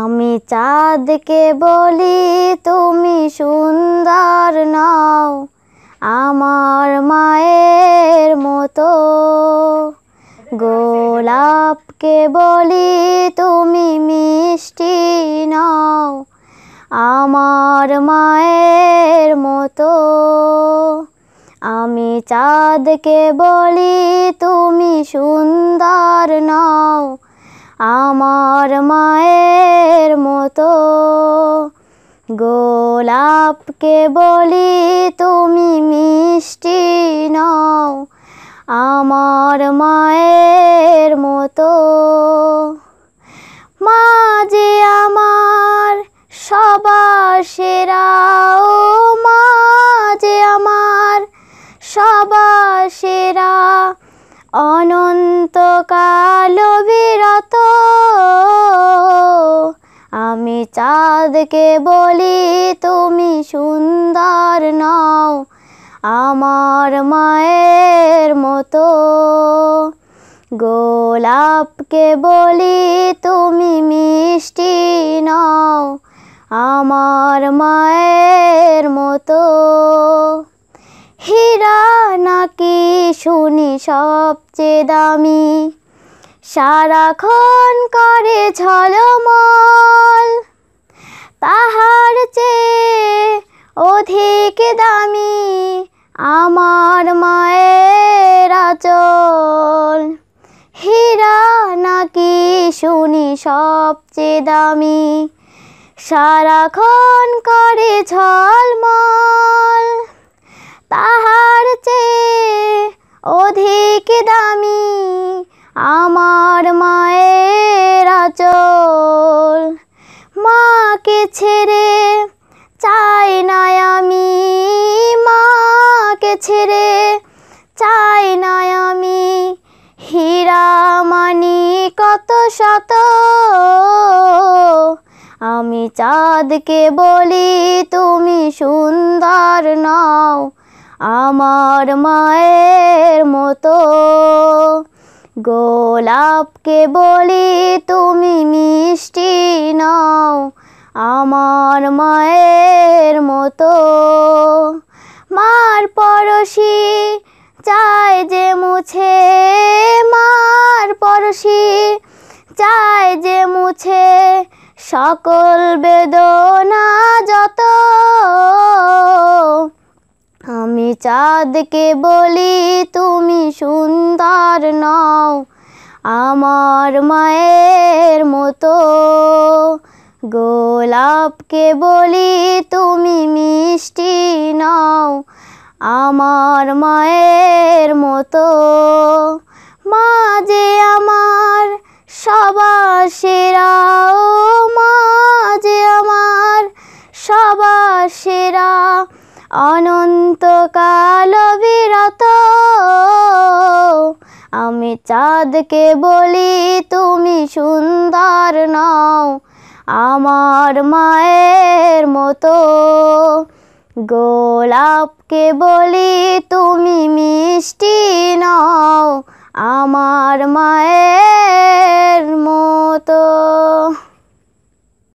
আমি চাঁদকে বলি তুমি সুন্দর নও আমার মায়ের মতো গোলাপকে বলি তুমি মিষ্টি নও আমার মায়ের মতো আমি চাঁদকে বলি তুমি সুন্দর নও আমার মায়ের মতো গোলাপকে বলি তুমি মিষ্টি নও আমার মায়ের মতো মা যে আমার সবার সেরা ও মা যে আমার সবার সেরা অনন্তকাল বিরত আমি চাঁদকে বলি তুমি সুন্দর নও আমার মায়ের মতো গোলাপকে বলি তুমি মিষ্টি নও আমার মায়ের মতো হীরা নাকি শুনি সবচেয়ে দামি সারাক্ষণ করে ঝলমল তাহার চেয়ে অধিক দামি আমার মায়ের আচল হীরা নাকি শুনি সবচেয়ে দামি সারাক্ষণ করে ঝলমল তাহার চেয়ে অধিক দামি আমার মায়ের আচল মাকে ছেড়ে চাই না আমি মাকে ছেড়ে চাই না আমি হীরা মানি কত শত আমি চাঁদকে বলি তুমি সুন্দর নও আমার মায়ের মতো গোলাপকে বলি তুমি মিষ্টি নও আমার মায়ের মতো মার পরশি চায় যে মুছে মার পরশি চায় যে মুছে সকল বেদনা যত চাঁদকে বলি তুমি সুন্দর নও আমার মায়ের মতো গোলাপকে বলি তুমি মিষ্টি নও আমার মায়ের মতো মা যে আমার সবার সেরা ও মা যে আমার সবার সেরা অনন্তকাল বিরত আমি চাঁদকে বলি তুমি সুন্দর নও আমার মায়ের মতো গোলাপকে বলি তুমি মিষ্টি নও আমার মায়ের মতো